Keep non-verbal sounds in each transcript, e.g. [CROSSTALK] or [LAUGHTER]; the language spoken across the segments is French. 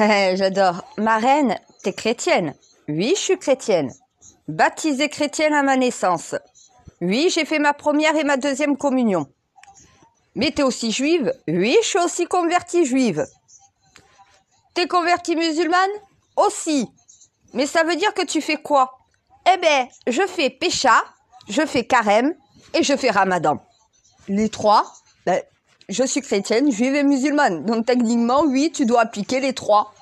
[LAUGHS] J'adore. Ma reine, t'es chrétienne Oui, je suis chrétienne. Baptisée chrétienne à ma naissance. Oui, j'ai fait ma première et ma deuxième communion. Mais t'es aussi juive Oui, je suis aussi convertie juive. T'es convertie musulmane Aussi. Mais ça veut dire que tu fais quoi Eh ben, je fais pécha, je fais carême et je fais ramadan. Les trois, ben, je suis chrétienne, juive et musulmane. Donc techniquement, oui, tu dois appliquer les trois.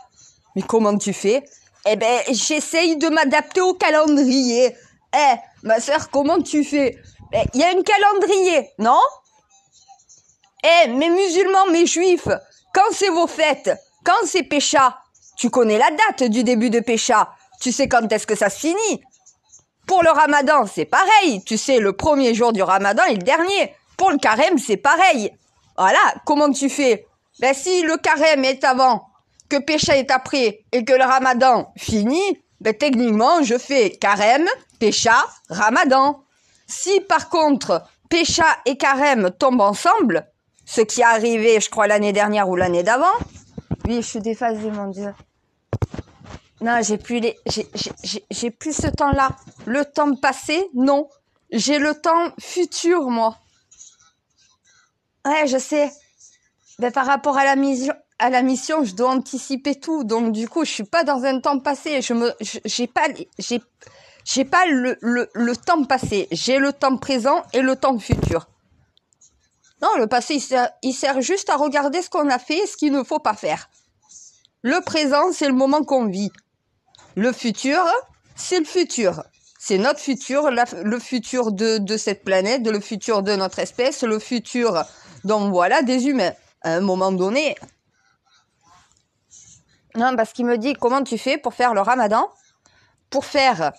Mais comment tu fais Eh ben, j'essaye de m'adapter au calendrier. Eh, ma soeur, comment tu fais eh, Il y a un calendrier, non Eh, mes musulmans, mes juifs, quand c'est vos fêtes Quand c'est Pécha Tu connais la date du début de Pécha Tu sais quand est-ce que ça se finit Pour le ramadan, c'est pareil. Tu sais le premier jour du ramadan et le dernier. Pour le carême, c'est pareil. Voilà, comment tu fais Ben si le carême est avant, que Pécha est après et que le ramadan finit, ben techniquement je fais carême, Pécha, ramadan. Si par contre Pécha et carême tombent ensemble, ce qui est arrivé je crois l'année dernière ou l'année d'avant, oui je suis déphasée mon dieu. Non, j'ai plus j'ai plus ce temps-là. Le temps passé, non. J'ai le temps futur, moi. Ouais, je sais. Mais ben, par rapport à la mission, à la mission, je dois anticiper tout. Donc du coup, je suis pas dans un temps passé. Je me, j'ai pas, j'ai, pas le, temps passé. J'ai le temps présent et le temps futur. Non, le passé, il sert, juste à regarder ce qu'on a fait et ce qu'il ne faut pas faire. Le présent, c'est le moment qu'on vit. Le futur, c'est le futur. C'est notre futur, le futur de, de cette planète, le futur de notre espèce, le futur donc voilà, des humains. À un moment donné. Non, parce qu'il me dit comment tu fais pour faire le ramadan, pour faire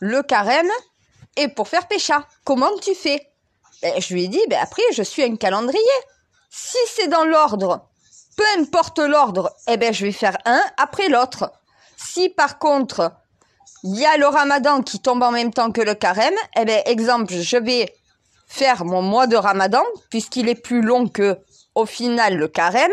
le carême et pour faire pécha. Comment tu fais ben, Je lui ai dit, ben, après, je suis un calendrier. Si c'est dans l'ordre, peu importe l'ordre, eh ben, je vais faire un après l'autre. Si par contre, il y a le ramadan qui tombe en même temps que le carême, eh ben, exemple, je vais faire mon mois de ramadan, puisqu'il est plus long que, au final, le carême.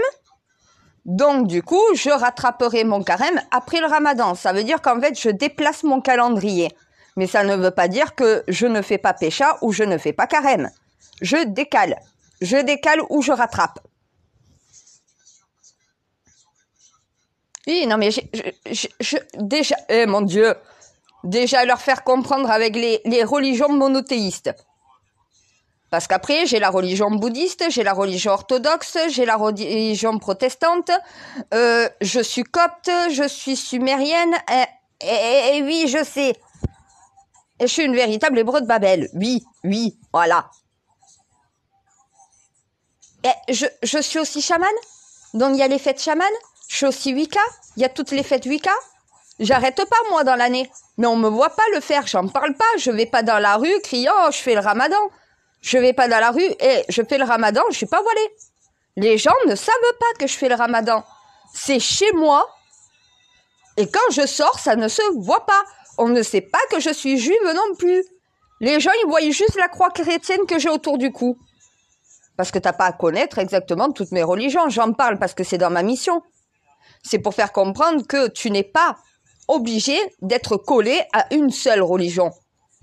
Donc, du coup, je rattraperai mon carême après le ramadan. Ça veut dire qu'en fait, je déplace mon calendrier. Mais ça ne veut pas dire que je ne fais pas pécha ou je ne fais pas carême. Je décale. Je décale ou je rattrape. Oui, non, mais je, déjà, eh, mon Dieu, déjà leur faire comprendre avec les, les religions monothéistes. Parce qu'après, j'ai la religion bouddhiste, j'ai la religion orthodoxe, j'ai la religion protestante, euh, je suis copte, je suis sumérienne, et, oui, je sais. Je suis une véritable hébreu de Babel. Oui, oui, voilà. je, suis aussi chamane. Donc il y a les fêtes chamanes. Je suis aussi Wicca. Il y a toutes les fêtes Wicca. J'arrête pas, moi, dans l'année. Mais on me voit pas le faire. J'en parle pas. Je vais pas dans la rue criant, oh, je fais le ramadan. Je vais pas dans la rue et je fais le ramadan, je suis pas voilée. Les gens ne savent pas que je fais le ramadan. C'est chez moi. Et quand je sors, ça ne se voit pas. On ne sait pas que je suis juive non plus. Les gens, ils voient juste la croix chrétienne que j'ai autour du cou. Parce que t'as pas à connaître exactement toutes mes religions. J'en parle parce que c'est dans ma mission. C'est pour faire comprendre que tu n'es pas obligé d'être collé à une seule religion.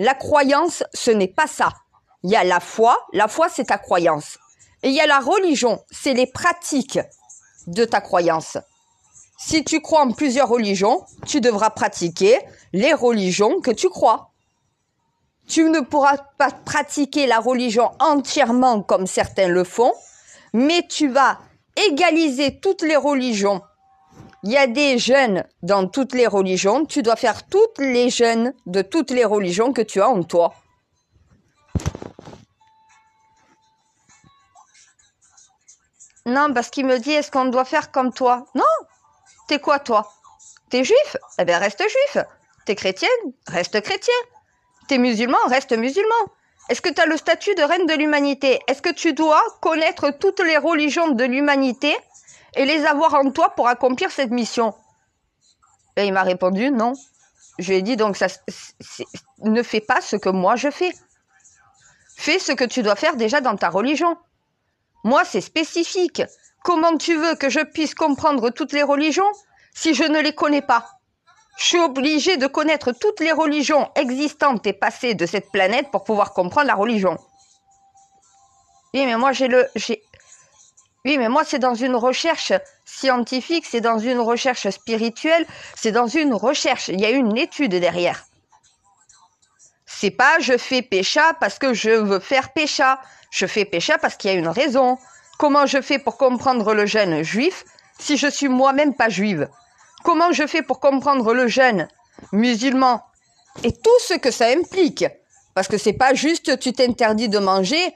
La croyance, ce n'est pas ça. Il y a la foi, la foi c'est ta croyance. Et il y a la religion, c'est les pratiques de ta croyance. Si tu crois en plusieurs religions, tu devras pratiquer les religions que tu crois. Tu ne pourras pas pratiquer la religion entièrement comme certains le font, mais tu vas égaliser toutes les religions. Il y a des jeunes dans toutes les religions, tu dois faire toutes les jeunes de toutes les religions que tu as en toi. Non, parce qu'il me dit est-ce qu'on doit faire comme toi Non T'es quoi toi T'es juif Eh bien reste juif. T'es chrétienne Reste chrétien. T'es musulman Reste musulman. Est-ce que tu as le statut de reine de l'humanité Est-ce que tu dois connaître toutes les religions de l'humanité et les avoir en toi pour accomplir cette mission Et il m'a répondu non. Je lui ai dit donc ça, ne fais pas ce que moi je fais. Fais ce que tu dois faire déjà dans ta religion. Moi, c'est spécifique. Comment tu veux que je puisse comprendre toutes les religions si je ne les connais pas Je suis obligé de connaître toutes les religions existantes et passées de cette planète pour pouvoir comprendre la religion. Oui, mais moi j'ai le oui, mais moi, c'est dans une recherche scientifique, c'est dans une recherche spirituelle, c'est dans une recherche. Il y a une étude derrière. C'est pas je fais pécha parce que je veux faire pécha. Je fais pécha parce qu'il y a une raison. Comment je fais pour comprendre le jeûne juif si je suis moi-même pas juive Comment je fais pour comprendre le jeûne musulman et tout ce que ça implique Parce que c'est pas juste tu t'interdis de manger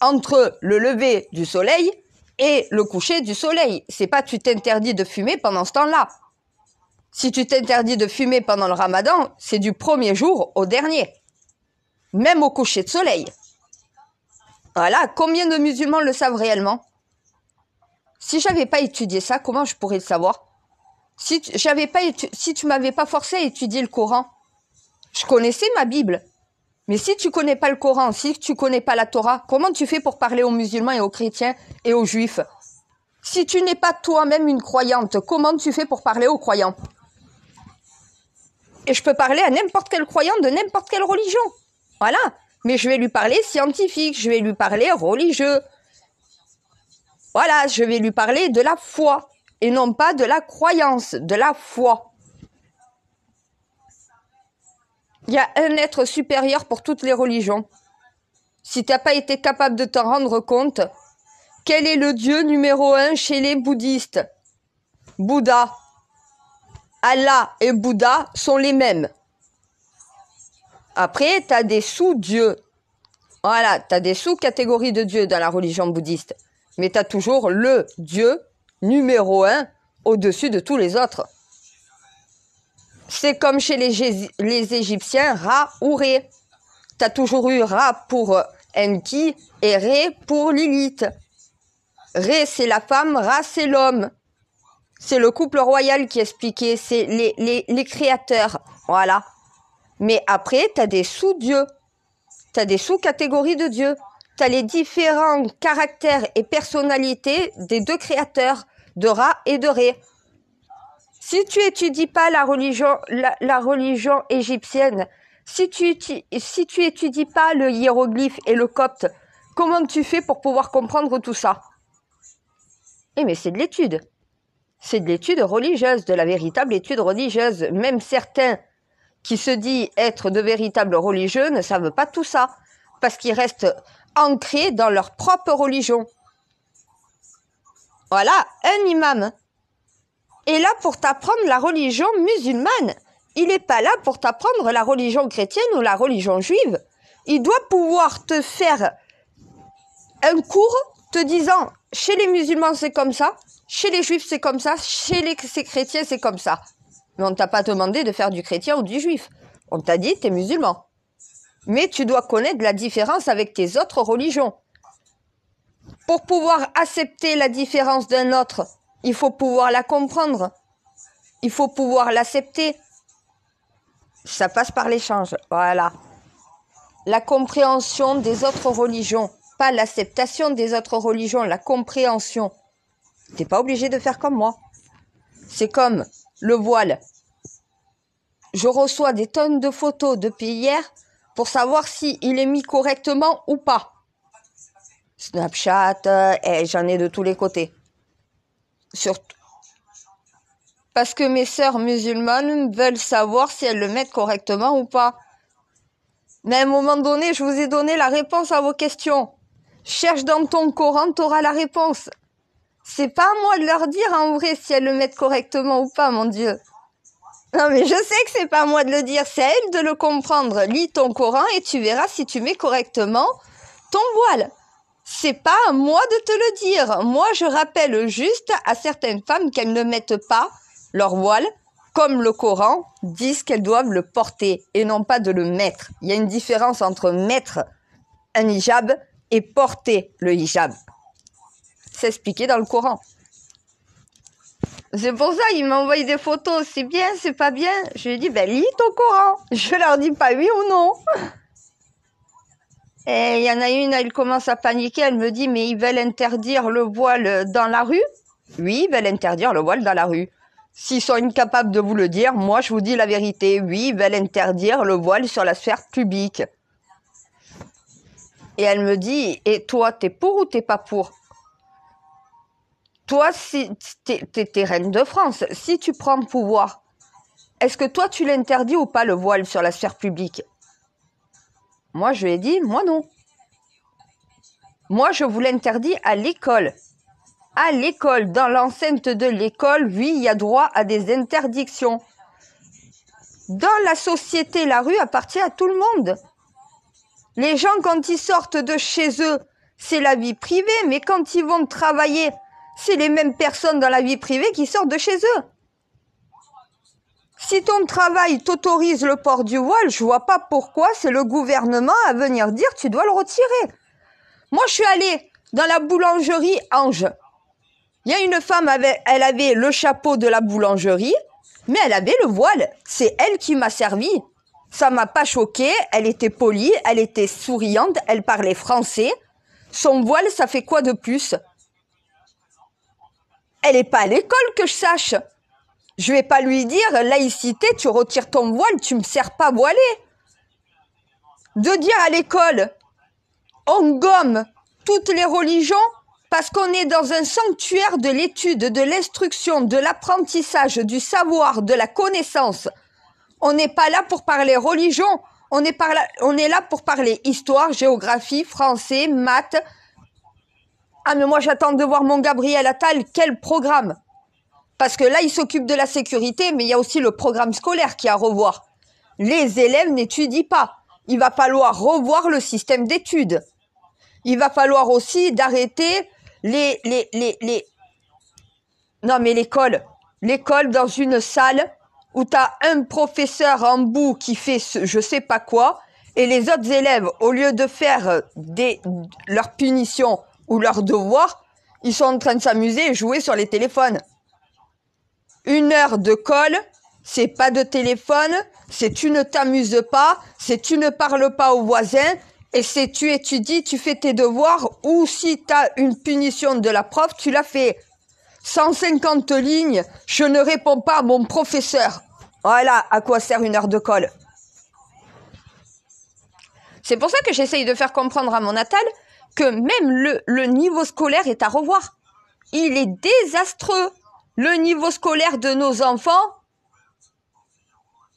entre le lever du soleil et le coucher du soleil. C'est pas tu t'interdis de fumer pendant ce temps-là. Si tu t'interdis de fumer pendant le ramadan, c'est du premier jour au dernier, même au coucher de soleil. Voilà, combien de musulmans le savent réellement Si j'avais pas étudié ça, comment je pourrais le savoir Si tu, j'avais pas si tu m'avais pas forcé à étudier le Coran, je connaissais ma Bible. Mais si tu connais pas le Coran, si tu connais pas la Torah, comment tu fais pour parler aux musulmans et aux chrétiens et aux juifs Si tu n'es pas toi-même une croyante, comment tu fais pour parler aux croyants Et je peux parler à n'importe quel croyant de n'importe quelle religion. Voilà mais je vais lui parler scientifique, je vais lui parler religieux. Voilà, je vais lui parler de la foi et non pas de la croyance, de la foi. Il y a un être supérieur pour toutes les religions. Si tu n'as pas été capable de t'en rendre compte, quel est le dieu numéro un chez les bouddhistes Bouddha. Allah et Bouddha sont les mêmes. Après, tu as des sous-dieux. Voilà, tu as des sous-catégories de dieux dans la religion bouddhiste. Mais tu as toujours le dieu numéro un au-dessus de tous les autres. C'est comme chez les, les Égyptiens, Ra ou Ré. Tu as toujours eu Ra pour euh, Enki et Ré pour Lilith. Ré, c'est la femme, Ra, c'est l'homme. C'est le couple royal qui expliquait, c'est les, les, les créateurs. Voilà. Mais après, tu as des sous-dieux. Tu as des sous-catégories de dieux. Tu as les différents caractères et personnalités des deux créateurs, de Ra et de Ré. Si tu étudies pas la religion, la, religion égyptienne, si tu, si tu étudies pas le hiéroglyphe et le copte, comment tu fais pour pouvoir comprendre tout ça Eh mais c'est de l'étude. C'est de l'étude religieuse, de la véritable étude religieuse. Même certains qui se dit être de véritables religieux ne savent pas tout ça, parce qu'ils restent ancrés dans leur propre religion. Voilà, un imam est là pour t'apprendre la religion musulmane. Il n'est pas là pour t'apprendre la religion chrétienne ou la religion juive. Il doit pouvoir te faire un cours te disant chez les musulmans c'est comme ça, chez les juifs c'est comme ça, chez les chrétiens c'est comme ça. Mais on ne t'a pas demandé de faire du chrétien ou du juif. On t'a dit, es musulman. Mais tu dois connaître la différence avec tes autres religions. Pour pouvoir accepter la différence d'un autre, il faut pouvoir la comprendre. Il faut pouvoir l'accepter. Ça passe par l'échange. Voilà. La compréhension des autres religions. Pas l'acceptation des autres religions, la compréhension. T'es pas obligé de faire comme moi. C'est comme le voile. Je reçois des tonnes de photos depuis hier pour savoir s'il est mis correctement ou pas. Snapchat, euh, eh, j'en ai de tous les côtés. Surtout. Parce que mes sœurs musulmanes veulent savoir si elles le mettent correctement ou pas. Mais à un moment donné, je vous ai donné la réponse à vos questions. Cherche dans ton Coran, auras la réponse. C'est pas à moi de leur dire, hein, en vrai, si elles le mettent correctement ou pas, mon Dieu. Non, mais je sais que c'est pas à moi de le dire, c'est à elles de le comprendre. Lis ton Coran et tu verras si tu mets correctement ton voile. C'est pas à moi de te le dire. Moi, je rappelle juste à certaines femmes qu'elles ne mettent pas leur voile, comme le Coran, dit qu'elles doivent le porter et non pas de le mettre. Il y a une différence entre mettre un hijab et porter le hijab s'expliquer dans le Coran. C'est pour ça, il m'a des photos. C'est bien, c'est pas bien. Je lui ai ben, lis ton Coran. Je leur dis pas oui ou non. Et il y en a une, elle commence à paniquer. Elle me dit, mais ils veulent interdire le voile dans la rue. Oui, ils veulent interdire le voile dans la rue. S'ils sont incapables de vous le dire, moi, je vous dis la vérité. Oui, ils veulent interdire le voile sur la sphère publique. Et elle me dit, et toi, t'es pour ou t'es pas pour toi, si t'es es, reine de France, si tu prends le pouvoir, est-ce que toi, tu l'interdis ou pas le voile sur la sphère publique Moi, je lui ai dit, moi non. Moi, je vous l'interdis à l'école. À l'école, dans l'enceinte de l'école, oui, il y a droit à des interdictions. Dans la société, la rue appartient à tout le monde. Les gens, quand ils sortent de chez eux, c'est la vie privée, mais quand ils vont travailler c'est les mêmes personnes dans la vie privée qui sortent de chez eux. Si ton travail t'autorise le port du voile, je vois pas pourquoi c'est le gouvernement à venir dire tu dois le retirer. Moi, je suis allée dans la boulangerie Ange. Il y a une femme, elle avait le chapeau de la boulangerie, mais elle avait le voile. C'est elle qui m'a servi. Ça m'a pas choqué. elle était polie, elle était souriante, elle parlait français. Son voile, ça fait quoi de plus? Elle n'est pas à l'école que je sache. Je vais pas lui dire, laïcité, tu retires ton voile, tu me sers pas voilé. De dire à l'école, on gomme toutes les religions parce qu'on est dans un sanctuaire de l'étude, de l'instruction, de l'apprentissage, du savoir, de la connaissance. On n'est pas là pour parler religion, on on est là pour parler histoire, géographie, français, maths, ah, mais moi, j'attends de voir mon Gabriel Attal, quel programme Parce que là, il s'occupe de la sécurité, mais il y a aussi le programme scolaire qui a à revoir. Les élèves n'étudient pas. Il va falloir revoir le système d'études. Il va falloir aussi d'arrêter les, les, les, les... Non, mais l'école. L'école dans une salle où tu as un professeur en bout qui fait ce, je sais pas quoi, et les autres élèves, au lieu de faire des, leur punition ou leurs devoirs, ils sont en train de s'amuser et jouer sur les téléphones. Une heure de colle, c'est pas de téléphone, c'est tu ne t'amuses pas, c'est tu ne parles pas aux voisins, et c'est tu étudies, tu fais tes devoirs, ou si tu as une punition de la prof, tu la fais. 150 lignes, je ne réponds pas à mon professeur. Voilà à quoi sert une heure de colle. C'est pour ça que j'essaye de faire comprendre à mon natal que même le, niveau scolaire est à revoir. Il est désastreux. Le niveau scolaire de nos enfants,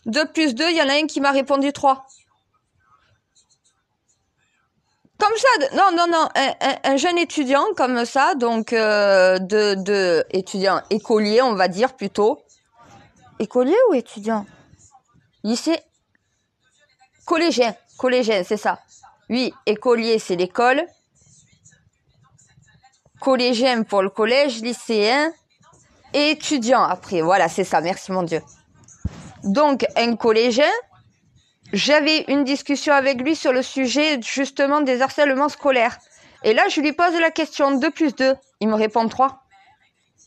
Deux plus deux, il y en a un qui m'a répondu trois. Comme ça, non, non, non, un, jeune étudiant comme ça, donc euh, de, de étudiant écolier, on va dire plutôt. Écolier ou étudiant Lycée Collégien, collégien, c'est ça. Oui, écolier, c'est l'école collégien pour le collège, lycéen et étudiant après. Voilà, c'est ça, merci mon Dieu. Donc, un collégien, j'avais une discussion avec lui sur le sujet justement des harcèlements scolaires. Et là, je lui pose la question 2 plus 2. Il me répond 3.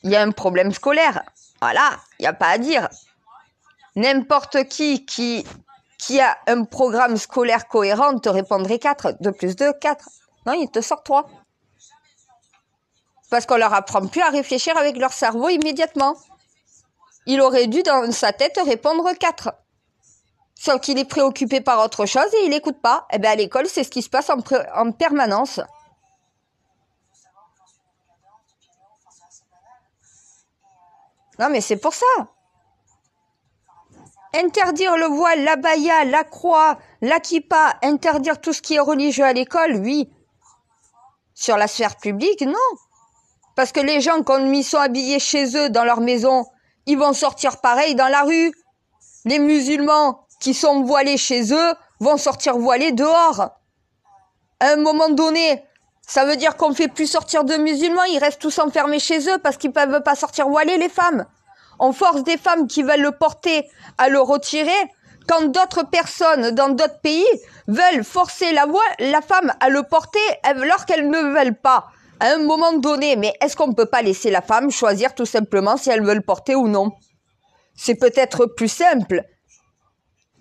Il y a un problème scolaire. Voilà, il n'y a pas à dire. N'importe qui, qui qui a un programme scolaire cohérent te répondrait 4. 2 plus 2, 4. Non, il te sort 3. Parce qu'on leur apprend plus à réfléchir avec leur cerveau immédiatement. Il aurait dû dans sa tête répondre quatre. Sauf qu'il est préoccupé par autre chose et il n'écoute pas. Eh bien à l'école, c'est ce qui se passe en, permanence. Non mais c'est pour ça. Interdire le voile, la baya, la croix, la interdire tout ce qui est religieux à l'école, oui. Sur la sphère publique, non. Parce que les gens, quand ils sont habillés chez eux, dans leur maison, ils vont sortir pareil dans la rue. Les musulmans qui sont voilés chez eux vont sortir voilés dehors. À un moment donné, ça veut dire qu'on ne fait plus sortir de musulmans, ils restent tous enfermés chez eux parce qu'ils ne peuvent pas sortir voilés les femmes. On force des femmes qui veulent le porter à le retirer quand d'autres personnes dans d'autres pays veulent forcer la, la femme à le porter alors qu'elles ne veulent pas à un moment donné, mais est-ce qu'on ne peut pas laisser la femme choisir tout simplement si elle veut le porter ou non C'est peut-être plus simple.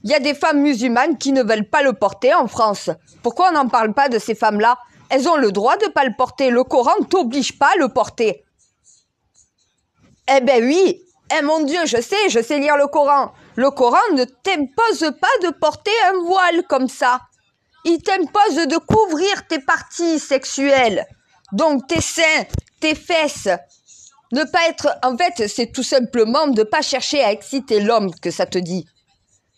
Il y a des femmes musulmanes qui ne veulent pas le porter en France. Pourquoi on n'en parle pas de ces femmes-là Elles ont le droit de ne pas le porter. Le Coran ne t'oblige pas à le porter. Eh ben oui Eh mon Dieu, je sais, je sais lire le Coran. Le Coran ne t'impose pas de porter un voile comme ça. Il t'impose de couvrir tes parties sexuelles. Donc tes seins, tes fesses, ne pas être, en fait, c'est tout simplement de ne pas chercher à exciter l'homme que ça te dit.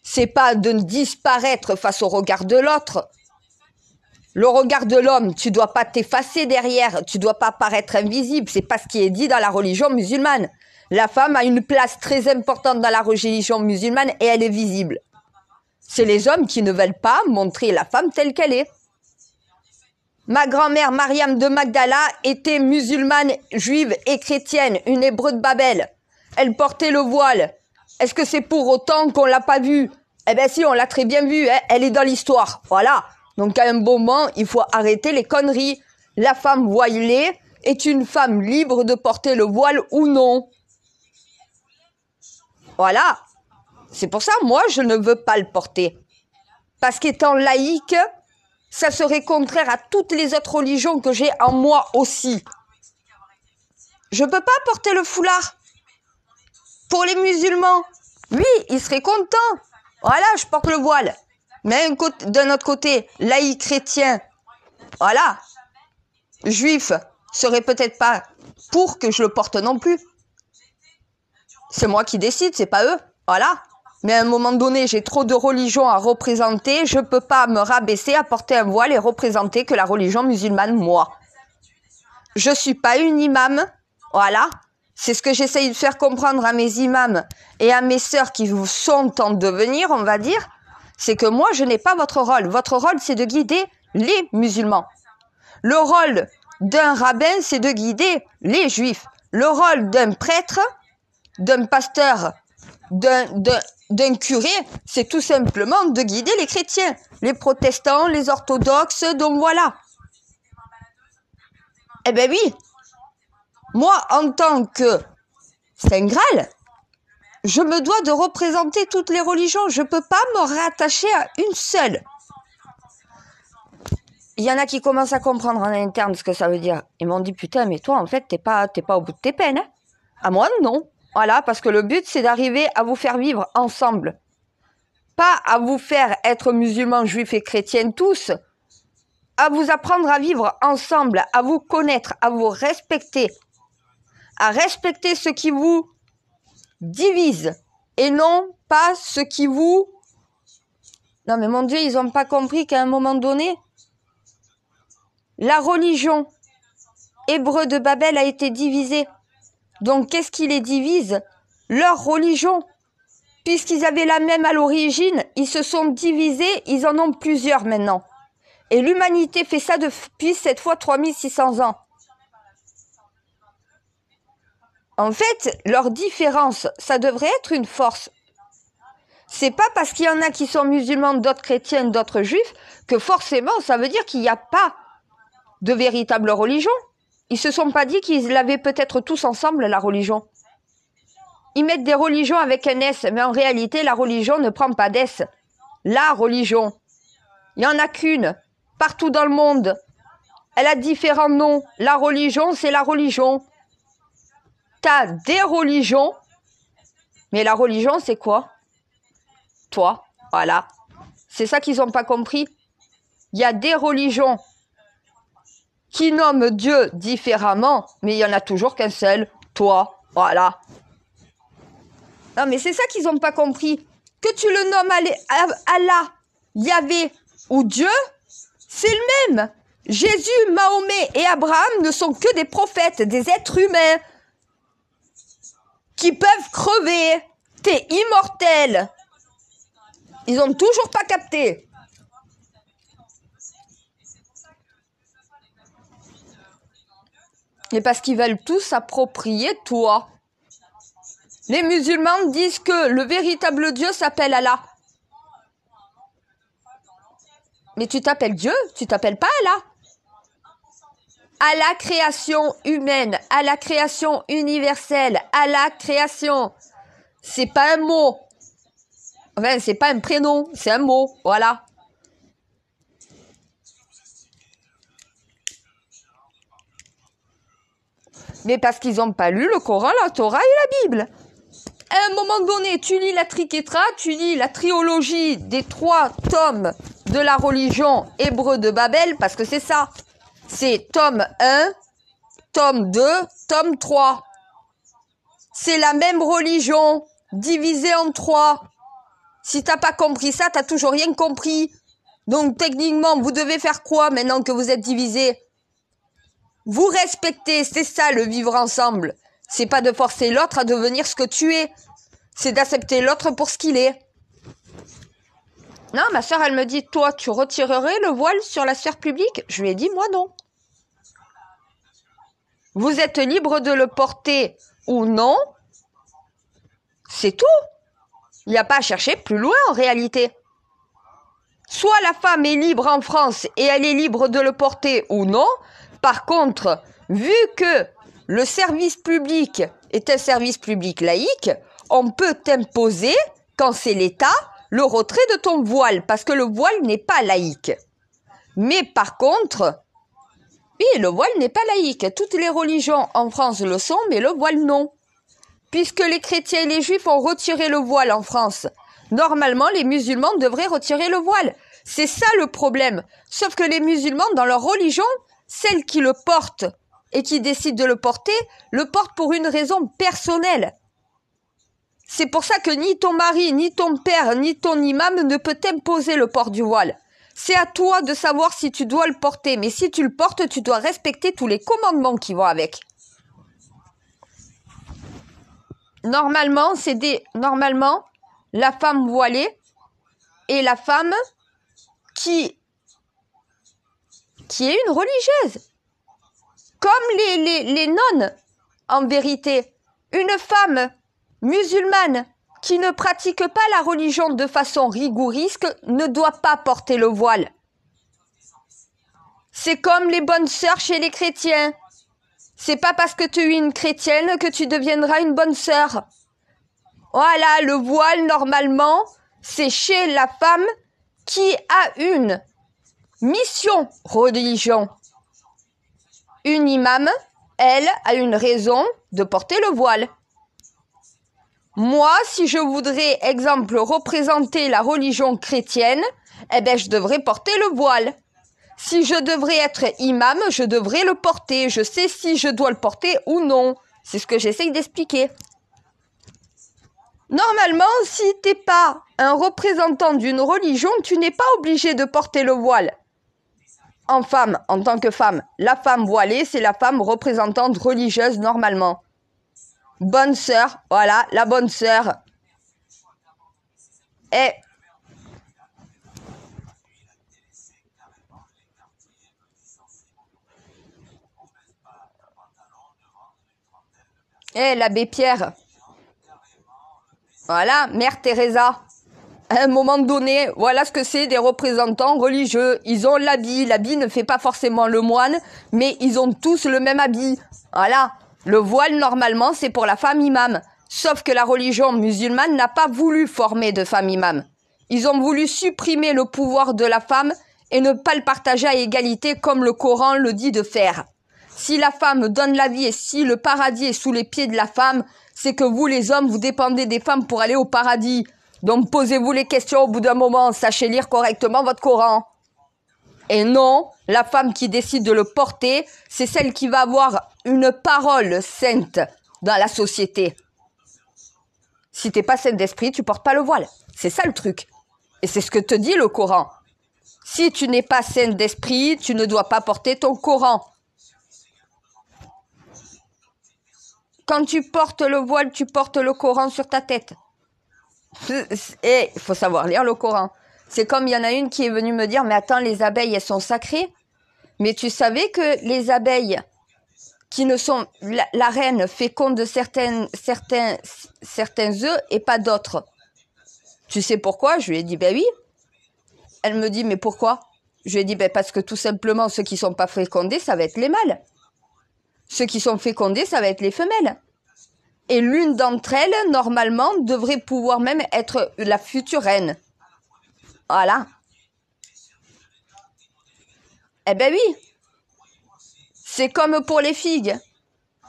C'est pas de disparaître face au regard de l'autre. Le regard de l'homme, tu dois pas t'effacer derrière, tu dois pas paraître invisible. C'est pas ce qui est dit dans la religion musulmane. La femme a une place très importante dans la religion musulmane et elle est visible. C'est les hommes qui ne veulent pas montrer la femme telle qu'elle est. Ma grand-mère Mariam de Magdala était musulmane, juive et chrétienne, une hébreu de Babel. Elle portait le voile. Est-ce que c'est pour autant qu'on l'a pas vue Eh bien si, on l'a très bien vue, hein. elle est dans l'histoire. Voilà. Donc à un moment, il faut arrêter les conneries. La femme voilée est une femme libre de porter le voile ou non. Voilà. C'est pour ça, moi, je ne veux pas le porter. Parce qu'étant laïque, ça serait contraire à toutes les autres religions que j'ai en moi aussi. Je peux pas porter le foulard. Pour les musulmans, oui, ils seraient contents. Voilà, je porte le voile. Mais d'un autre côté, laïc chrétien, voilà, juif, serait peut-être pas pour que je le porte non plus. C'est moi qui décide, c'est pas eux. Voilà. Mais à un moment donné, j'ai trop de religions à représenter, je peux pas me rabaisser apporter porter un voile et représenter que la religion musulmane, moi. Je suis pas une imam, voilà. C'est ce que j'essaye de faire comprendre à mes imams et à mes sœurs qui sont en devenir, on va dire. C'est que moi, je n'ai pas votre rôle. Votre rôle, c'est de guider les musulmans. Le rôle d'un rabbin, c'est de guider les juifs. Le rôle d'un prêtre, d'un pasteur, d'un curé, c'est tout simplement de guider les chrétiens, les protestants, les orthodoxes, donc voilà. Eh ben oui, moi en tant que Saint Graal, je me dois de représenter toutes les religions, je ne peux pas me rattacher à une seule. Il y en a qui commencent à comprendre en interne ce que ça veut dire. Ils m'ont dit, putain, mais toi, en fait, t'es pas, t'es pas au bout de tes peines. Hein. à moi, non. Voilà, parce que le but, c'est d'arriver à vous faire vivre ensemble. Pas à vous faire être musulmans, juifs et chrétiens tous, à vous apprendre à vivre ensemble, à vous connaître, à vous respecter, à respecter ce qui vous divise et non pas ce qui vous... Non mais mon Dieu, ils n'ont pas compris qu'à un moment donné, la religion hébreu de Babel a été divisée. Donc qu'est-ce qui les divise Leur religion. Puisqu'ils avaient la même à l'origine, ils se sont divisés, ils en ont plusieurs maintenant. Et l'humanité fait ça depuis cette fois 3600 ans. En fait, leur différence, ça devrait être une force. C'est pas parce qu'il y en a qui sont musulmans, d'autres chrétiens, d'autres juifs, que forcément ça veut dire qu'il n'y a pas de véritable religion. Ils se sont pas dit qu'ils l'avaient peut-être tous ensemble, la religion. Ils mettent des religions avec un S, mais en réalité, la religion ne prend pas d'S. La religion. Il n'y en a qu'une, partout dans le monde. Elle a différents noms. La religion, c'est la religion. as des religions, mais la religion, c'est quoi Toi, voilà. C'est ça qu'ils n'ont pas compris. Il y a des religions qui nomme Dieu différemment, mais il y en a toujours qu'un seul, toi. Voilà. Non, mais c'est ça qu'ils n'ont pas compris. Que tu le nommes Allah, Yahvé ou Dieu, c'est le même. Jésus, Mahomet et Abraham ne sont que des prophètes, des êtres humains qui peuvent crever. T'es immortel. Ils n'ont toujours pas capté. mais parce qu'ils veulent tous s'approprier toi. Les musulmans disent que le véritable Dieu s'appelle Allah. Mais tu t'appelles Dieu, tu t'appelles pas Allah. À la création humaine, à la création universelle, à la création. C'est pas un mot. Enfin, c'est pas un prénom, c'est un mot. Voilà. Mais parce qu'ils n'ont pas lu le Coran, la Torah et la Bible. À un moment donné, tu lis la Triquetra, tu lis la triologie des trois tomes de la religion hébreu de Babel, parce que c'est ça. C'est tome 1, tome 2, tome 3. C'est la même religion, divisée en trois. Si t'as pas compris ça, t'as toujours rien compris. Donc techniquement, vous devez faire quoi maintenant que vous êtes divisé vous respectez, c'est ça le vivre ensemble. C'est pas de forcer l'autre à devenir ce que tu es. C'est d'accepter l'autre pour ce qu'il est. Non, ma soeur, elle me dit, toi, tu retirerais le voile sur la sphère publique Je lui ai dit, moi non. Vous êtes libre de le porter ou non. C'est tout. Il n'y a pas à chercher plus loin en réalité. Soit la femme est libre en France et elle est libre de le porter ou non, par contre, vu que le service public est un service public laïque, on peut imposer, quand c'est l'État, le retrait de ton voile, parce que le voile n'est pas laïque. Mais par contre, oui, le voile n'est pas laïque. Toutes les religions en France le sont, mais le voile non. Puisque les chrétiens et les juifs ont retiré le voile en France, normalement les musulmans devraient retirer le voile. C'est ça le problème. Sauf que les musulmans, dans leur religion, celle qui le porte et qui décide de le porter le porte pour une raison personnelle. C'est pour ça que ni ton mari, ni ton père, ni ton imam ne peut t'imposer le port du voile. C'est à toi de savoir si tu dois le porter, mais si tu le portes, tu dois respecter tous les commandements qui vont avec. Normalement, c'est des normalement la femme voilée et la femme qui qui est une religieuse. Comme les, nonnes, en vérité. Une femme musulmane qui ne pratique pas la religion de façon rigoureuse ne doit pas porter le voile. C'est comme les bonnes sœurs chez les chrétiens. C'est pas parce que tu es une chrétienne que tu deviendras une bonne sœur. Voilà, le voile, normalement, c'est chez la femme qui a une Mission religion. Une imam, elle, a une raison de porter le voile. Moi, si je voudrais, exemple, représenter la religion chrétienne, eh ben, je devrais porter le voile. Si je devrais être imam, je devrais le porter. Je sais si je dois le porter ou non. C'est ce que j'essaye d'expliquer. Normalement, si tu n'es pas un représentant d'une religion, tu n'es pas obligé de porter le voile. En femme, en tant que femme, la femme voilée, c'est la femme représentante religieuse normalement. Bonne sœur, voilà, la bonne sœur. Et Eh, l'abbé Pierre. Voilà, Mère Teresa à un moment donné, voilà ce que c'est des représentants religieux. Ils ont l'habit. L'habit ne fait pas forcément le moine, mais ils ont tous le même habit. Voilà. Le voile, normalement, c'est pour la femme imam. Sauf que la religion musulmane n'a pas voulu former de femme imam. Ils ont voulu supprimer le pouvoir de la femme et ne pas le partager à égalité comme le Coran le dit de faire. Si la femme donne la vie et si le paradis est sous les pieds de la femme, c'est que vous les hommes, vous dépendez des femmes pour aller au paradis. Donc posez-vous les questions au bout d'un moment, sachez lire correctement votre Coran. Et non, la femme qui décide de le porter, c'est celle qui va avoir une parole sainte dans la société. Si tu n'es pas sainte d'esprit, tu portes pas le voile. C'est ça le truc. Et c'est ce que te dit le Coran. Si tu n'es pas sainte d'esprit, tu ne dois pas porter ton Coran. Quand tu portes le voile, tu portes le Coran sur ta tête. Et il faut savoir lire le Coran. C'est comme il y en a une qui est venue me dire, mais attends, les abeilles, elles sont sacrées. Mais tu savais que les abeilles qui ne sont, la, reine féconde de certaines, certains, certains œufs et pas d'autres. Tu sais pourquoi? Je lui ai dit, ben oui. Elle me dit, mais pourquoi? Je lui ai dit, ben parce que tout simplement, ceux qui ne sont pas fécondés, ça va être les mâles. Ceux qui sont fécondés, ça va être les femelles et l'une d'entre elles, normalement, devrait pouvoir même être la future reine. Voilà. Eh ben oui. C'est comme pour les figues.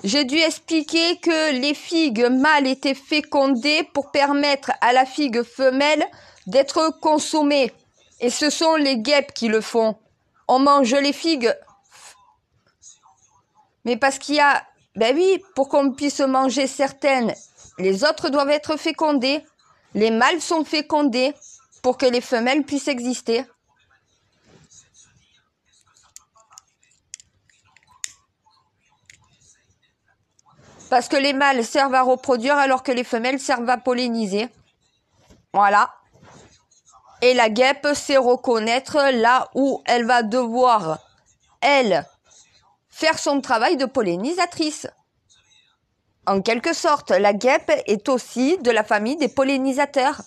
J'ai dû expliquer que les figues mâles étaient fécondées pour permettre à la figue femelle d'être consommée. Et ce sont les guêpes qui le font. On mange les figues. Mais parce qu'il y a ben oui, pour qu'on puisse manger certaines, les autres doivent être fécondées. Les mâles sont fécondés pour que les femelles puissent exister. Parce que les mâles servent à reproduire alors que les femelles servent à polliniser. Voilà. Et la guêpe, c'est reconnaître là où elle va devoir, elle, faire son travail de pollinisatrice. En quelque sorte, la guêpe est aussi de la famille des pollinisateurs.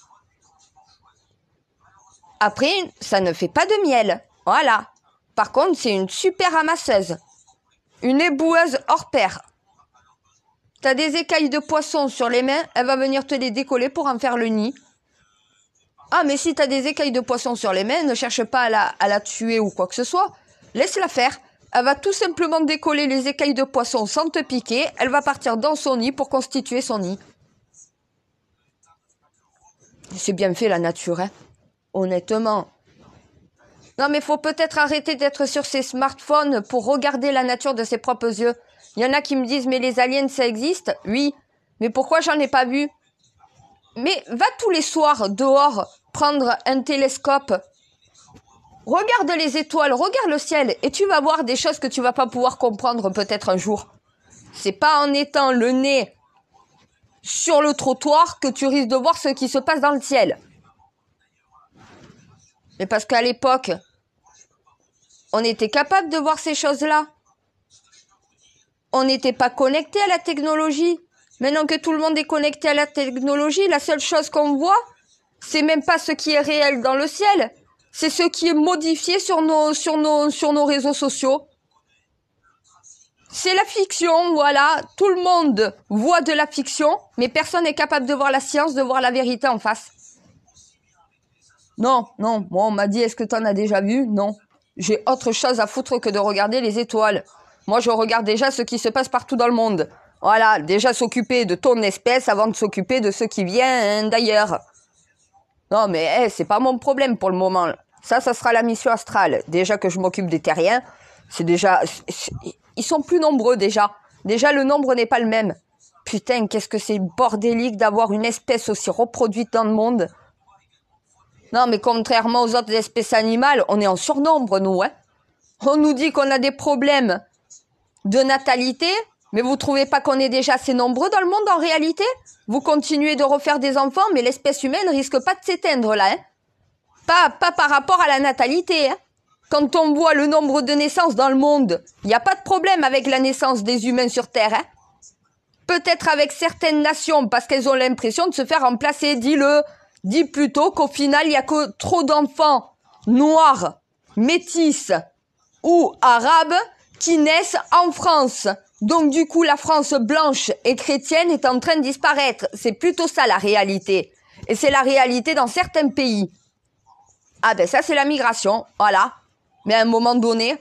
Après, ça ne fait pas de miel. Voilà. Par contre, c'est une super amasseuse. Une éboueuse hors pair. T'as des écailles de poisson sur les mains, elle va venir te les décoller pour en faire le nid. Ah, mais si t'as des écailles de poisson sur les mains, ne cherche pas à la tuer ou quoi que ce soit. Laisse-la faire. Elle va tout simplement décoller les écailles de poisson sans te piquer. Elle va partir dans son nid pour constituer son nid. C'est bien fait la nature, hein honnêtement. Non mais faut peut-être arrêter d'être sur ses smartphones pour regarder la nature de ses propres yeux. Il y en a qui me disent mais les aliens ça existe Oui. Mais pourquoi j'en ai pas vu Mais va tous les soirs dehors prendre un télescope Regarde les étoiles, regarde le ciel, et tu vas voir des choses que tu vas pas pouvoir comprendre peut-être un jour. C'est pas en étant le nez sur le trottoir que tu risques de voir ce qui se passe dans le ciel. Mais parce qu'à l'époque, on était capable de voir ces choses-là. On n'était pas connecté à la technologie. Maintenant que tout le monde est connecté à la technologie, la seule chose qu'on voit, c'est même pas ce qui est réel dans le ciel, c'est ce qui est modifié sur nos, sur nos, sur nos réseaux sociaux. C'est la fiction, voilà. Tout le monde voit de la fiction, mais personne n'est capable de voir la science, de voir la vérité en face. Non, non. Moi, on m'a dit, est-ce que tu en as déjà vu? Non. J'ai autre chose à foutre que de regarder les étoiles. Moi, je regarde déjà ce qui se passe partout dans le monde. Voilà. Déjà s'occuper de ton espèce avant de s'occuper de ce qui vient d'ailleurs. Non, mais eh, c'est pas mon problème pour le moment. Ça, ça sera la mission astrale. Déjà que je m'occupe des terriens, c'est déjà. Ils sont plus nombreux déjà. Déjà, le nombre n'est pas le même. Putain, qu'est-ce que c'est bordélique d'avoir une espèce aussi reproduite dans le monde. Non, mais contrairement aux autres espèces animales, on est en surnombre, nous, hein. On nous dit qu'on a des problèmes de natalité, mais vous trouvez pas qu'on est déjà assez nombreux dans le monde en réalité Vous continuez de refaire des enfants, mais l'espèce humaine risque pas de s'éteindre là, hein pas, pas par rapport à la natalité, hein Quand on voit le nombre de naissances dans le monde, il n'y a pas de problème avec la naissance des humains sur Terre, hein Peut-être avec certaines nations, parce qu'elles ont l'impression de se faire remplacer, dis-le. Dis plutôt qu'au final, il y a que trop d'enfants noirs, métis ou arabes qui naissent en France. Donc du coup, la France blanche et chrétienne est en train de disparaître. C'est plutôt ça la réalité. Et c'est la réalité dans certains pays. Ah ben ça, c'est la migration, voilà. Mais à un moment donné,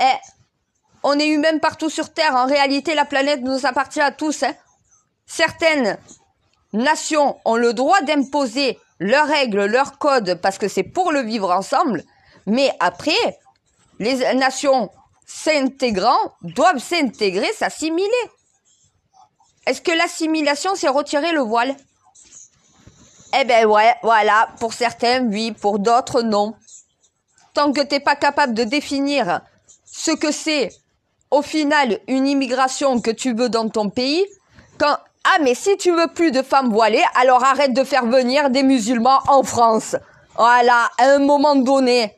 eh, on est humain partout sur Terre. En réalité, la planète nous appartient à tous. Hein. Certaines nations ont le droit d'imposer leurs règles, leurs codes, parce que c'est pour le vivre ensemble. Mais après, les nations s'intégrant, doivent s'intégrer, s'assimiler. Est-ce que l'assimilation, c'est retirer le voile Eh ben ouais, voilà, pour certains, oui, pour d'autres, non. Tant que t'es pas capable de définir ce que c'est, au final, une immigration que tu veux dans ton pays, quand, ah mais si tu veux plus de femmes voilées, alors arrête de faire venir des musulmans en France. Voilà, à un moment donné,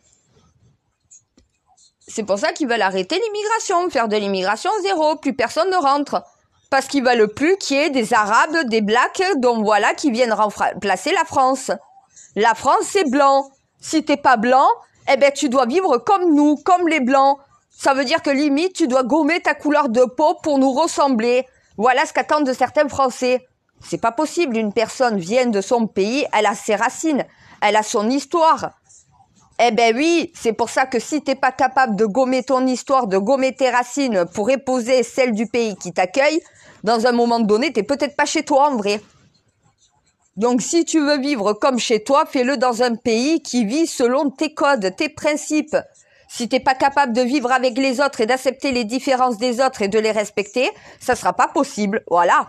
c'est pour ça qu'ils veulent arrêter l'immigration, faire de l'immigration zéro, plus personne ne rentre. Parce qu'ils veulent plus qu'il y ait des Arabes, des Blacks, dont voilà, qui viennent remplacer la France. La France, c'est blanc. Si t'es pas blanc, eh ben tu dois vivre comme nous, comme les Blancs. Ça veut dire que limite, tu dois gommer ta couleur de peau pour nous ressembler. Voilà ce qu'attendent de certains Français. C'est pas possible, une personne vienne de son pays, elle a ses racines, elle a son histoire. Eh ben oui, c'est pour ça que si t'es pas capable de gommer ton histoire, de gommer tes racines pour époser celle du pays qui t'accueille, dans un moment donné, t'es peut-être pas chez toi en vrai. Donc si tu veux vivre comme chez toi, fais-le dans un pays qui vit selon tes codes, tes principes. Si t'es pas capable de vivre avec les autres et d'accepter les différences des autres et de les respecter, ça sera pas possible. Voilà.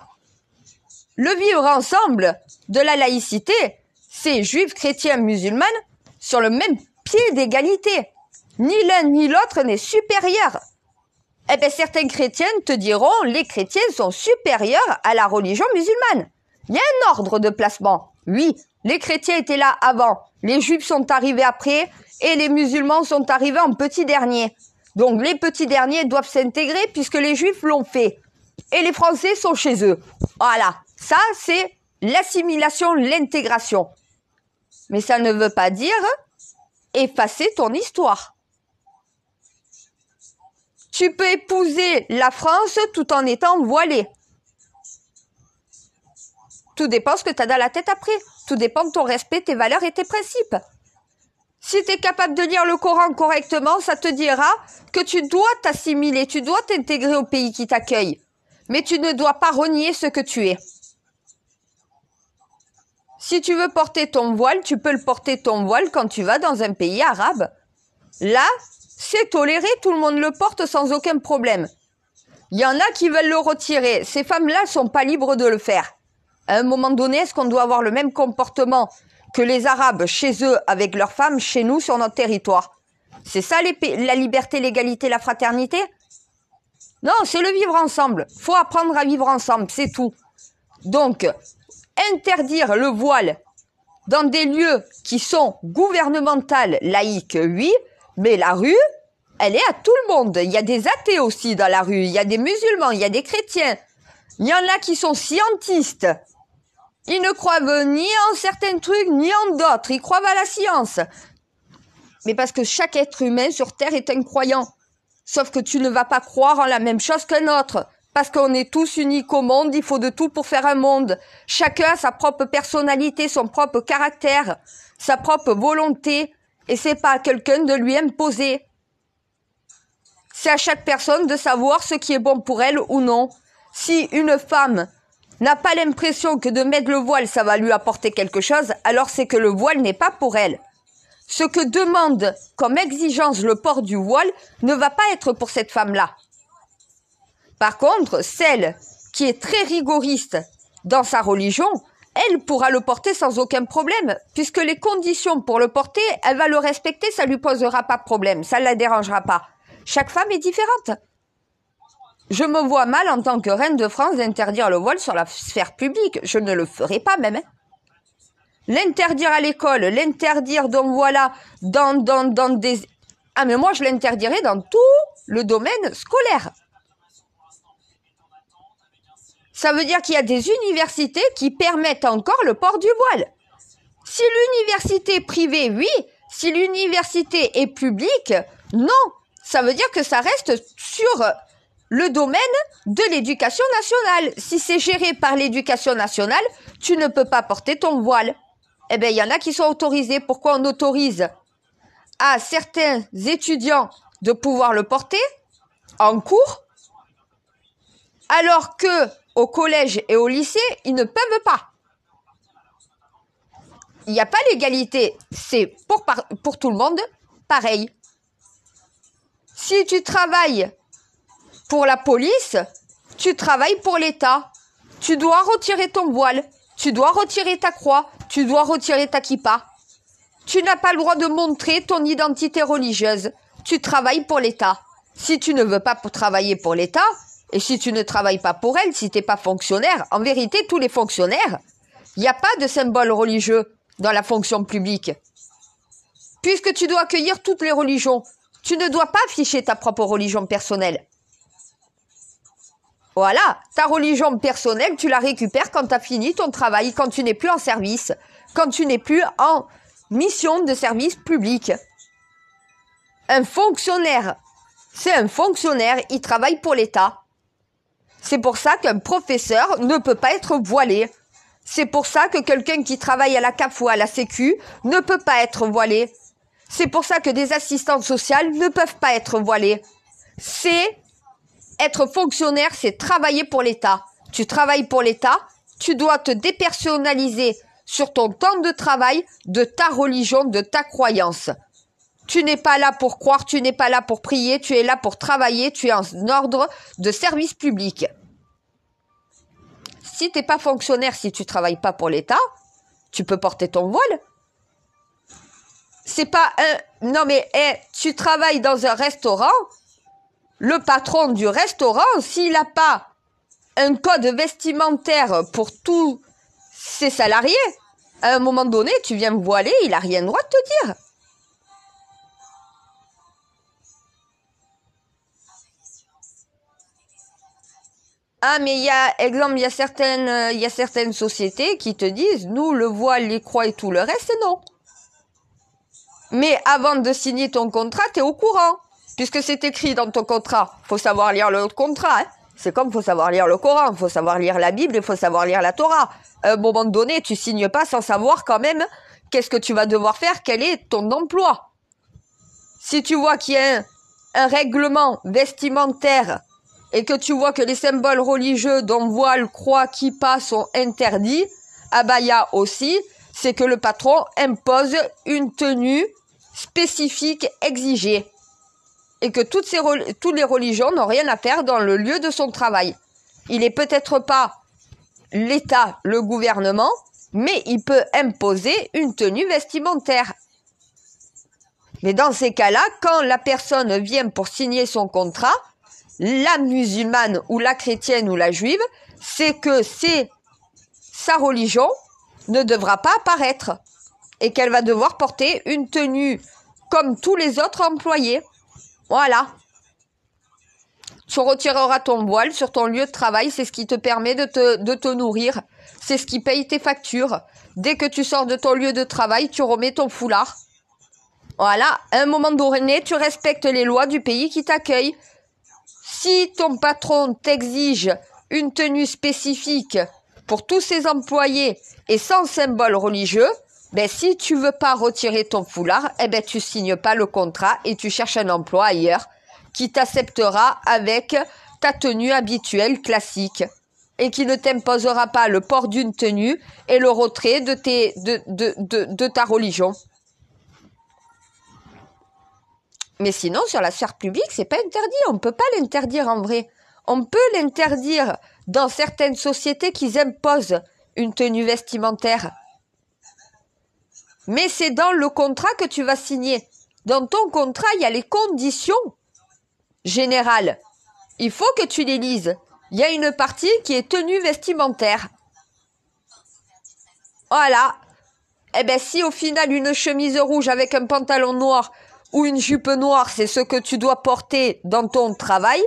Le vivre ensemble de la laïcité, c'est juif, chrétien, musulman sur le même pied d'égalité. Ni l'un ni l'autre n'est supérieur. Eh bien, certaines chrétiennes te diront, les chrétiens sont supérieurs à la religion musulmane. Il y a un ordre de placement. Oui, les chrétiens étaient là avant, les juifs sont arrivés après, et les musulmans sont arrivés en petit dernier. Donc les petits derniers doivent s'intégrer puisque les juifs l'ont fait. Et les Français sont chez eux. Voilà, ça c'est l'assimilation, l'intégration. Mais ça ne veut pas dire effacer ton histoire. Tu peux épouser la France tout en étant voilé. Tout dépend ce que tu as dans la tête après. Tout dépend de ton respect, tes valeurs et tes principes. Si tu es capable de lire le Coran correctement, ça te dira que tu dois t'assimiler, tu dois t'intégrer au pays qui t'accueille. Mais tu ne dois pas renier ce que tu es. Si tu veux porter ton voile, tu peux le porter ton voile quand tu vas dans un pays arabe. Là, c'est toléré, tout le monde le porte sans aucun problème. Il y en a qui veulent le retirer. Ces femmes-là sont pas libres de le faire. À un moment donné, est-ce qu'on doit avoir le même comportement que les Arabes chez eux avec leurs femmes, chez nous, sur notre territoire C'est ça la liberté, l'égalité, la fraternité Non, c'est le vivre ensemble. Faut apprendre à vivre ensemble, c'est tout. Donc, interdire le voile dans des lieux qui sont gouvernementaux, laïques, oui, mais la rue, elle est à tout le monde. Il y a des athées aussi dans la rue, il y a des musulmans, il y a des chrétiens. Il y en a qui sont scientistes. Ils ne croient ni en certains trucs, ni en d'autres. Ils croient à la science. Mais parce que chaque être humain sur Terre est un croyant. Sauf que tu ne vas pas croire en la même chose qu'un autre parce qu'on est tous unis au monde, il faut de tout pour faire un monde. Chacun a sa propre personnalité, son propre caractère, sa propre volonté, et c'est pas à quelqu'un de lui imposer. C'est à chaque personne de savoir ce qui est bon pour elle ou non. Si une femme n'a pas l'impression que de mettre le voile, ça va lui apporter quelque chose, alors c'est que le voile n'est pas pour elle. Ce que demande comme exigence le port du voile ne va pas être pour cette femme-là. Par contre, celle qui est très rigoriste dans sa religion, elle pourra le porter sans aucun problème, puisque les conditions pour le porter, elle va le respecter, ça lui posera pas de problème, ça ne la dérangera pas. Chaque femme est différente. Je me vois mal en tant que reine de France d'interdire le voile sur la sphère publique, je ne le ferai pas même. Hein. L'interdire à l'école, l'interdire donc voilà dans, dans, dans des... Ah mais moi je l'interdirai dans tout le domaine scolaire. Ça veut dire qu'il y a des universités qui permettent encore le port du voile. Si l'université est privée, oui. Si l'université est publique, non. Ça veut dire que ça reste sur le domaine de l'éducation nationale. Si c'est géré par l'éducation nationale, tu ne peux pas porter ton voile. Eh bien, il y en a qui sont autorisés. Pourquoi on autorise à certains étudiants de pouvoir le porter en cours alors que au collège et au lycée, ils ne peuvent pas. Il n'y a pas l'égalité. C'est pour, pour tout le monde pareil. Si tu travailles pour la police, tu travailles pour l'État. Tu dois retirer ton voile, tu dois retirer ta croix, tu dois retirer ta kippa. Tu n'as pas le droit de montrer ton identité religieuse. Tu travailles pour l'État. Si tu ne veux pas pour travailler pour l'État, et si tu ne travailles pas pour elle, si tu n'es pas fonctionnaire, en vérité, tous les fonctionnaires, il n'y a pas de symbole religieux dans la fonction publique. Puisque tu dois accueillir toutes les religions, tu ne dois pas afficher ta propre religion personnelle. Voilà, ta religion personnelle, tu la récupères quand tu as fini ton travail, quand tu n'es plus en service, quand tu n'es plus en mission de service public. Un fonctionnaire, c'est un fonctionnaire, il travaille pour l'État. C'est pour ça qu'un professeur ne peut pas être voilé. C'est pour ça que quelqu'un qui travaille à la CAF ou à la Sécu ne peut pas être voilé. C'est pour ça que des assistantes sociales ne peuvent pas être voilées. C'est être fonctionnaire, c'est travailler pour l'État. Tu travailles pour l'État, tu dois te dépersonnaliser sur ton temps de travail de ta religion, de ta croyance. Tu n'es pas là pour croire, tu n'es pas là pour prier, tu es là pour travailler, tu es en ordre de service public. Si tu n'es pas fonctionnaire, si tu travailles pas pour l'État, tu peux porter ton voile. C'est pas un. Non mais eh, tu travailles dans un restaurant. Le patron du restaurant, s'il n'a pas un code vestimentaire pour tous ses salariés, à un moment donné, tu viens me voiler, il a rien le droit de te dire. Ah mais il y a exemple il y a certaines euh, il y a certaines sociétés qui te disent nous le voile les croix et tout le reste non. Mais avant de signer ton contrat, tu es au courant puisque c'est écrit dans ton contrat. Faut savoir lire le contrat. Hein. C'est comme faut savoir lire le Coran, faut savoir lire la Bible il faut savoir lire la Torah. À un moment donné, tu signes pas sans savoir quand même qu'est-ce que tu vas devoir faire, quel est ton emploi. Si tu vois qu'il y a un, un règlement vestimentaire et que tu vois que les symboles religieux dont voile, croix, kippa sont interdits, abaya aussi, c'est que le patron impose une tenue spécifique exigée et que toutes, toutes les religions n'ont rien à faire dans le lieu de son travail. Il n'est peut-être pas l'État, le gouvernement, mais il peut imposer une tenue vestimentaire. Mais dans ces cas-là, quand la personne vient pour signer son contrat, la musulmane ou la chrétienne ou la juive, c'est que c'est sa religion ne devra pas apparaître et qu'elle va devoir porter une tenue comme tous les autres employés. Voilà. Tu retireras ton voile sur ton lieu de travail, c'est ce qui te permet de te, de te nourrir, c'est ce qui paye tes factures. Dès que tu sors de ton lieu de travail, tu remets ton foulard. Voilà, à un moment donné, tu respectes les lois du pays qui t'accueille. Si ton patron t'exige une tenue spécifique pour tous ses employés et sans symbole religieux, ben, si tu veux pas retirer ton foulard, eh ben, tu signes pas le contrat et tu cherches un emploi ailleurs qui t'acceptera avec ta tenue habituelle classique et qui ne t'imposera pas le port d'une tenue et le retrait de, de ta religion. Mais sinon, sur la sphère publique, c'est pas interdit. On ne peut pas l'interdire en vrai. On peut l'interdire dans certaines sociétés qui imposent une tenue vestimentaire. Mais c'est dans le contrat que tu vas signer. Dans ton contrat, il y a les conditions générales. Il faut que tu les lises. Il y a une partie qui est tenue vestimentaire. Voilà. Eh bien, si au final une chemise rouge avec un pantalon noir ou une jupe noire, c'est ce que tu dois porter dans ton travail,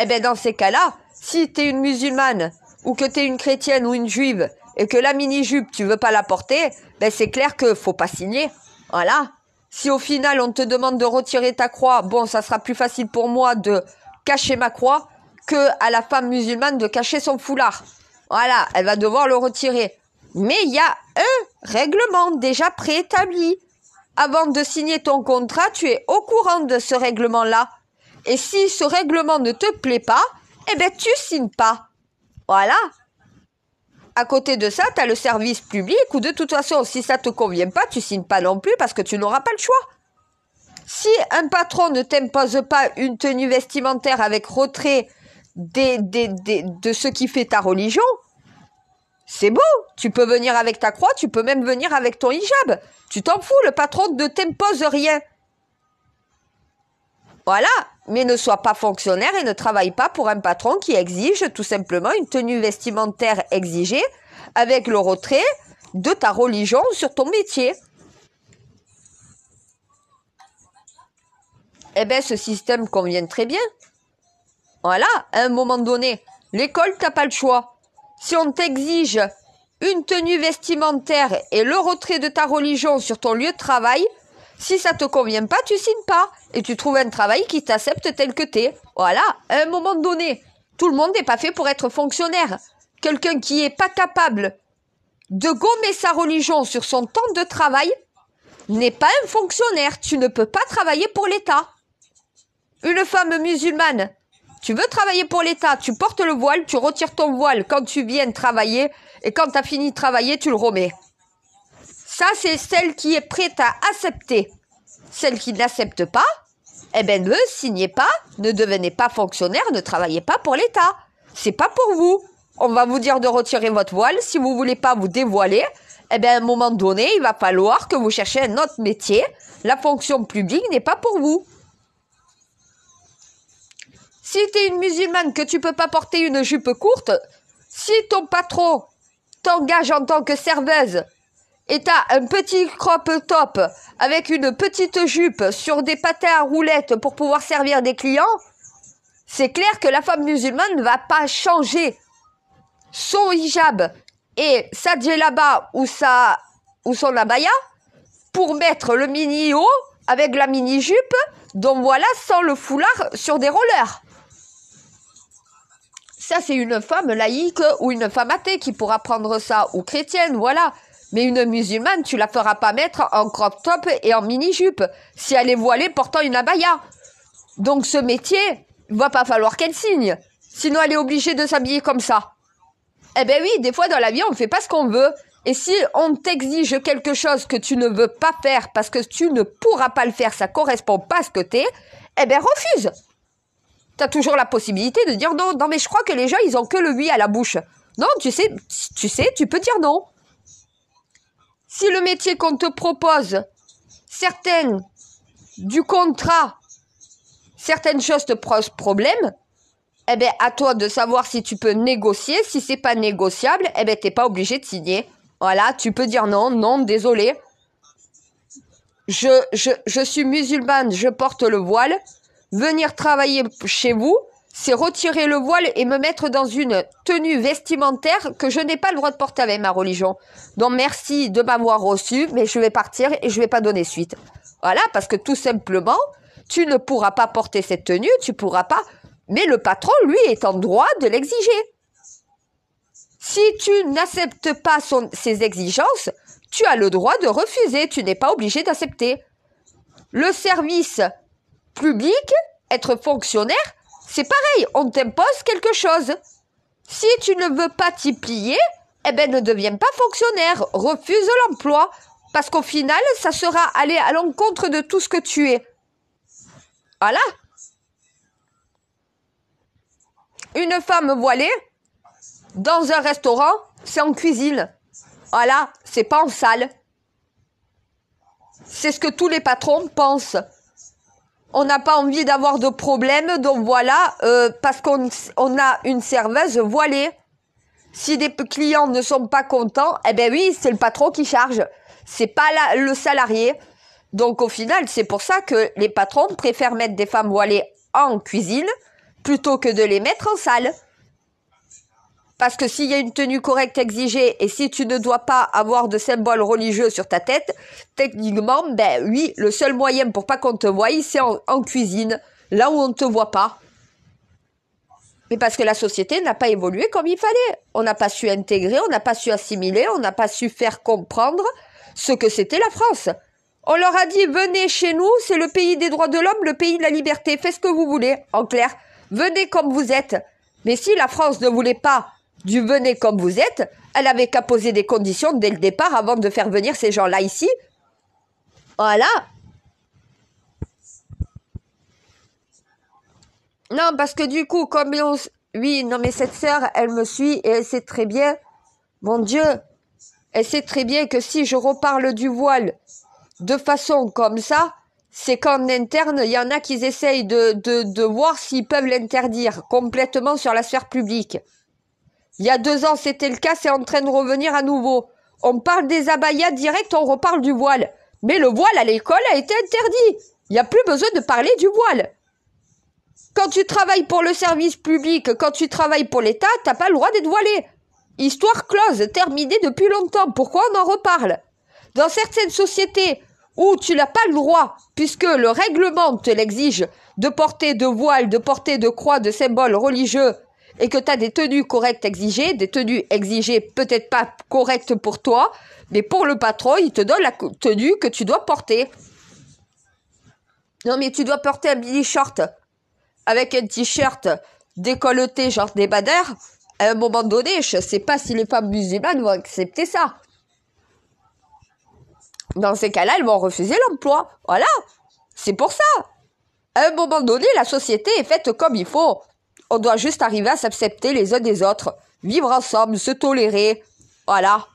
eh bien dans ces cas-là, si tu es une musulmane ou que tu es une chrétienne ou une juive et que la mini-jupe, tu veux pas la porter, ben c'est clair que faut pas signer. Voilà. Si au final on te demande de retirer ta croix, bon, ça sera plus facile pour moi de cacher ma croix que à la femme musulmane de cacher son foulard. Voilà, elle va devoir le retirer. Mais il y a un règlement déjà préétabli avant de signer ton contrat, tu es au courant de ce règlement-là. Et si ce règlement ne te plaît pas, eh bien, tu signes pas. Voilà. À côté de ça, tu as le service public ou de toute façon, si ça te convient pas, tu signes pas non plus parce que tu n'auras pas le choix. Si un patron ne t'impose pas une tenue vestimentaire avec retrait des, de ce qui fait ta religion, c'est beau, tu peux venir avec ta croix, tu peux même venir avec ton hijab. Tu t'en fous, le patron ne t'impose rien. Voilà, mais ne sois pas fonctionnaire et ne travaille pas pour un patron qui exige tout simplement une tenue vestimentaire exigée avec le retrait de ta religion sur ton métier. Eh bien, ce système convient très bien. Voilà, à un moment donné, l'école, t'as pas le choix. Si on t'exige une tenue vestimentaire et le retrait de ta religion sur ton lieu de travail, si ça te convient pas, tu signes pas et tu trouves un travail qui t'accepte tel que t'es. Voilà, à un moment donné, tout le monde n'est pas fait pour être fonctionnaire. Quelqu'un qui n'est pas capable de gommer sa religion sur son temps de travail n'est pas un fonctionnaire. Tu ne peux pas travailler pour l'État. Une femme musulmane tu veux travailler pour l'État, tu portes le voile, tu retires ton voile quand tu viens travailler et quand tu as fini de travailler, tu le remets. Ça, c'est celle qui est prête à accepter. Celle qui n'accepte pas, eh bien, ne signez pas, ne devenez pas fonctionnaire, ne travaillez pas pour l'État. C'est pas pour vous. On va vous dire de retirer votre voile. Si vous voulez pas vous dévoiler, eh bien, à un moment donné, il va falloir que vous cherchiez un autre métier. La fonction publique n'est pas pour vous. Si es une musulmane que tu peux pas porter une jupe courte, si ton patron t'engage en tant que serveuse et t'as un petit crop top avec une petite jupe sur des patins à roulettes pour pouvoir servir des clients, c'est clair que la femme musulmane ne va pas changer son hijab et sa djellaba ou sa ou son abaya pour mettre le mini haut avec la mini jupe, donc voilà sans le foulard sur des rollers. Ça, c'est une femme laïque ou une femme athée qui pourra prendre ça, ou chrétienne, voilà. Mais une musulmane, tu la feras pas mettre en crop top et en mini-jupe, si elle est voilée portant une abaya. Donc ce métier, il va pas falloir qu'elle signe. Sinon, elle est obligée de s'habiller comme ça. Eh ben oui, des fois dans la vie, on ne fait pas ce qu'on veut. Et si on t'exige quelque chose que tu ne veux pas faire parce que tu ne pourras pas le faire, ça correspond pas à ce que es, eh bien refuse t'as toujours la possibilité de dire non. Non, mais je crois que les gens, ils ont que le oui à la bouche. Non, tu sais, tu sais, tu peux dire non. Si le métier qu'on te propose, certaines du contrat, certaines choses te posent problème, eh bien, à toi de savoir si tu peux négocier. Si c'est pas négociable, eh bien, t'es pas obligé de signer. Voilà, tu peux dire non, non, désolé. Je, je, je suis musulmane, je porte le voile. Venir travailler chez vous, c'est retirer le voile et me mettre dans une tenue vestimentaire que je n'ai pas le droit de porter avec ma religion. Donc merci de m'avoir reçu, mais je vais partir et je vais pas donner suite. Voilà, parce que tout simplement, tu ne pourras pas porter cette tenue, tu pourras pas. Mais le patron, lui, est en droit de l'exiger. Si tu n'acceptes pas son, ses exigences, tu as le droit de refuser, tu n'es pas obligé d'accepter. Le service public, être fonctionnaire, c'est pareil, on t'impose quelque chose. Si tu ne veux pas t'y plier, eh ben ne deviens pas fonctionnaire, refuse l'emploi, parce qu'au final, ça sera aller à l'encontre de tout ce que tu es. Voilà. Une femme voilée dans un restaurant, c'est en cuisine. Voilà, c'est pas en salle. C'est ce que tous les patrons pensent on n'a pas envie d'avoir de problème, donc voilà, euh, parce qu'on on a une serveuse voilée. Si des clients ne sont pas contents, eh ben oui, c'est le patron qui charge, c'est pas le salarié. Donc au final, c'est pour ça que les patrons préfèrent mettre des femmes voilées en cuisine plutôt que de les mettre en salle. Parce que s'il y a une tenue correcte exigée et si tu ne dois pas avoir de symboles religieux sur ta tête, techniquement, ben oui, le seul moyen pour pas qu'on te voie, c'est en, en, cuisine, là où on ne te voit pas. Mais parce que la société n'a pas évolué comme il fallait. On n'a pas su intégrer, on n'a pas su assimiler, on n'a pas su faire comprendre ce que c'était la France. On leur a dit, venez chez nous, c'est le pays des droits de l'homme, le pays de la liberté, faites ce que vous voulez, en clair. Venez comme vous êtes. Mais si la France ne voulait pas du venez comme vous êtes, elle avait qu'à poser des conditions dès le départ avant de faire venir ces gens-là ici. Voilà. Non, parce que du coup, comme on... Oui, non, mais cette sœur, elle me suit et elle sait très bien, mon Dieu, elle sait très bien que si je reparle du voile de façon comme ça, c'est qu'en interne, il y en a qui essayent de, de voir s'ils peuvent l'interdire complètement sur la sphère publique. Il y a deux ans, c'était le cas, c'est en train de revenir à nouveau. On parle des abayas direct, on reparle du voile. Mais le voile à l'école a été interdit. Il n'y a plus besoin de parler du voile. Quand tu travailles pour le service public, quand tu travailles pour l'État, t'as pas le droit d'être voilé. Histoire close, terminée depuis longtemps. Pourquoi on en reparle Dans certaines sociétés où tu n'as pas le droit, puisque le règlement te l'exige, de porter de voile, de porter de croix, de symboles religieux et que tu as des tenues correctes exigées, des tenues exigées peut-être pas correctes pour toi, mais pour le patron, il te donne la tenue que tu dois porter. Non, mais tu dois porter un mini-short avec un t-shirt décolleté, genre des À un moment donné, je ne sais pas si les femmes musulmanes vont accepter ça. Dans ces cas-là, elles vont refuser l'emploi. Voilà. C'est pour ça. À un moment donné, la société est faite comme il faut on doit juste arriver à s'accepter les uns des autres, vivre ensemble, se tolérer. Voilà.